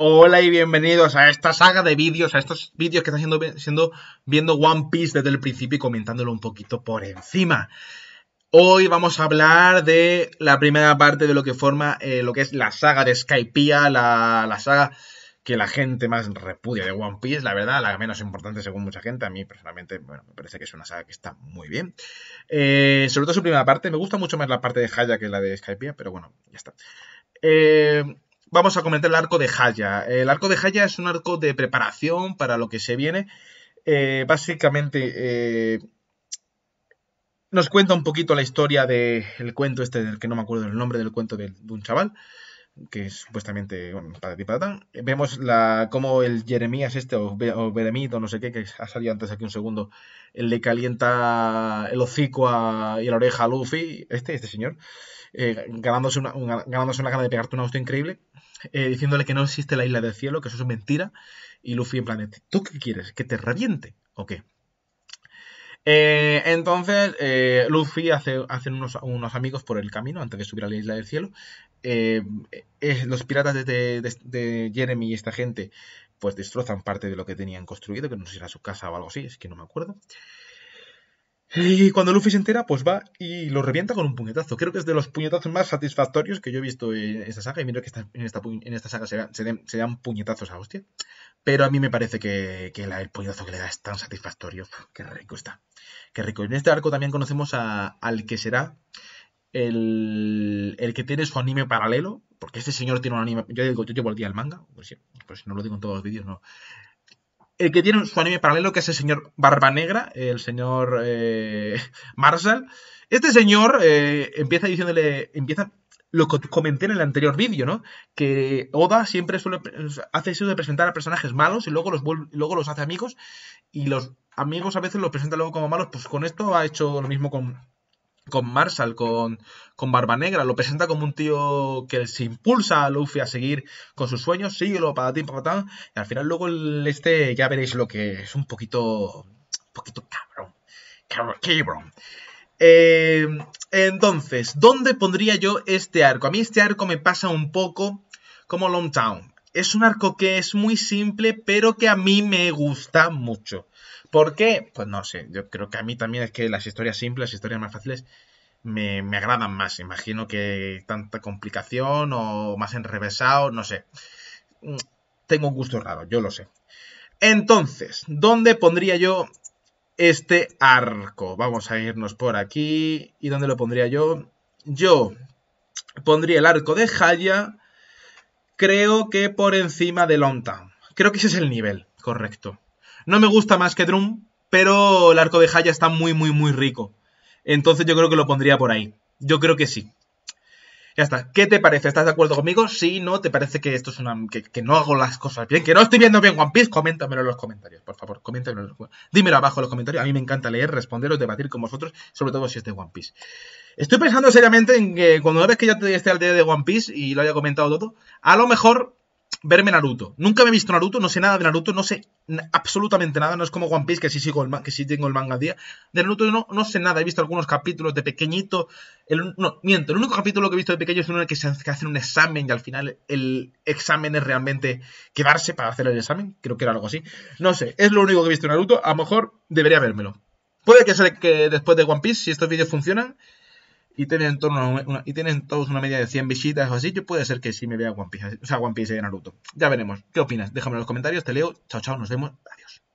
Hola y bienvenidos a esta saga de vídeos, a estos vídeos que están siendo, viendo One Piece desde el principio y comentándolo un poquito por encima. Hoy vamos a hablar de la primera parte de lo que forma eh, lo que es la saga de Skypiea, la, saga que la gente más repudia de One Piece, la verdad, la menos importante según mucha gente. A mí personalmente bueno, me parece que es una saga que está muy bien. Eh, sobre todo su primera parte, me gusta mucho más la parte de Haya que la de Skypiea, pero bueno, ya está. Eh, vamos a comentar el arco de Haya. El arco de Haya es un arco de preparación para lo que se viene. Eh, básicamente eh, nos cuenta un poquito la historia del cuento este, del que no me acuerdo el nombre del cuento de un chaval que es supuestamente para ti para tan. Vemos la, cómo el Jeremías este, o, Beremito no sé qué, que ha salido antes aquí un segundo, le calienta el hocico y la oreja a Luffy, este, este señor, eh, ganándose, una, ganándose una gana de pegarte una hostia increíble, eh, diciéndole que no existe la isla del cielo, que eso es mentira, y Luffy en plan, ¿tú qué quieres? ¿Que te reviente o qué? Eh, entonces, eh, Luffy hace, hacen unos, amigos por el camino antes de subir a la isla del cielo. Eh, los piratas de, de, Jeremy y esta gente pues destrozan parte de lo que tenían construido, que no sé si era su casa o algo así, es que no me acuerdo. Y cuando Luffy se entera, pues va y lo revienta con un puñetazo. Creo que es de los puñetazos más satisfactorios que yo he visto en esta saga. Y miro que en, esta, saga se, dan puñetazos a hostia. Pero a mí me parece que, el puñetazo que le da es tan satisfactorio. Qué rico está. Qué rico. En este arco también conocemos al que será el, que tiene su anime paralelo. Porque este señor tiene un anime. Yo digo, yo llevo el día al manga. Pues, pues no lo digo en todos los vídeos, no el que tiene su anime paralelo, que es el señor Barba Negra, el señor eh, Marshall. Este señor eh, empieza diciéndole, empieza lo que comenté en el anterior vídeo, ¿no? Que Oda siempre hace eso de presentar a personajes malos y luego los, luego los hace amigos y los amigos a veces los presenta luego como malos, pues con esto ha hecho lo mismo con, con Marshall, con, Barba Negra, lo presenta como un tío que se impulsa a Luffy a seguir con sus sueños, síguelo, para patatán, y al final luego este ya veréis lo que es un poquito, poquito cabrón, cabrón, cabrón. Eh, entonces, ¿dónde pondría yo este arco? A mí este arco me pasa un poco como Long Town es un arco que es muy simple, pero que a mí me gusta mucho. ¿Por qué? Pues no sé, yo creo que a mí también es que las historias simples, las historias más fáciles, me, me agradan más. Imagino que tanta complicación o más enrevesado, no sé. Mm, tengo un gusto raro, yo lo sé. Entonces, ¿dónde pondría yo este arco? Vamos a irnos por aquí. ¿Y dónde lo pondría yo? Yo pondría el arco de Haya creo que por encima de Longtown. Creo que ese es el nivel, correcto. No me gusta más que Drum, pero el arco de Haya está muy, muy, muy rico. Entonces yo creo que lo pondría por ahí. Yo creo que sí. Ya está. ¿Qué te parece? ¿Estás de acuerdo conmigo? Si no, ¿te parece que esto es una. Que, no hago las cosas bien? ¿Que no estoy viendo bien One Piece? Coméntamelo en los comentarios, por favor. Coméntamelo Dímelo abajo en los comentarios. A mí me encanta leer, responderos, debatir con vosotros, sobre todo si es de One Piece. Estoy pensando seriamente en que cuando una que ya esté al día de One Piece y lo haya comentado todo, a lo mejor verme Naruto. Nunca me he visto Naruto, no sé nada de Naruto, no sé absolutamente nada. No es como One Piece, que sí, sigo el que sí tengo el manga día. De Naruto no, no sé nada. He visto algunos capítulos de pequeñito. El, no, miento. El único capítulo que he visto de pequeño es uno en el que se hace hacen un examen y al final el examen es realmente quedarse para hacer el examen. Creo que era algo así. No sé. Es lo único que he visto de Naruto. A lo mejor debería vérmelo. Puede que sea que después de One Piece, si estos vídeos funcionan, y tienen todos una media de 100 visitas o así, yo puede ser que sí me vea One Piece, o sea, One Piece y Naruto. Ya veremos. ¿Qué opinas? Déjame en los comentarios, te leo. Chao, chao, nos vemos. Adiós.